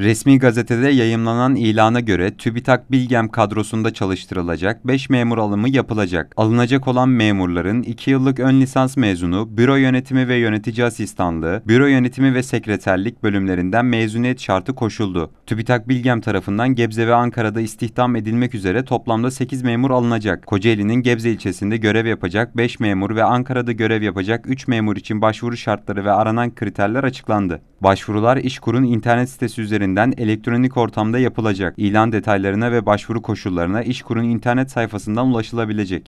Resmi gazetede yayımlanan ilana göre TÜBİTAK Bilgem kadrosunda çalıştırılacak 5 memur alımı yapılacak. Alınacak olan memurların 2 yıllık ön lisans mezunu, büro yönetimi ve yönetici asistanlığı, büro yönetimi ve sekreterlik bölümlerinden mezuniyet şartı koşuldu. TÜBİTAK Bilgem tarafından Gebze ve Ankara'da istihdam edilmek üzere toplamda 8 memur alınacak. Kocaeli'nin Gebze ilçesinde görev yapacak 5 memur ve Ankara'da görev yapacak 3 memur için başvuru şartları ve aranan kriterler açıklandı. Başvurular İşkur'un internet sitesi üzerinden üzerinden elektronik ortamda yapılacak. İlan detaylarına ve başvuru koşullarına İşkur'un internet sayfasından ulaşılabilecek.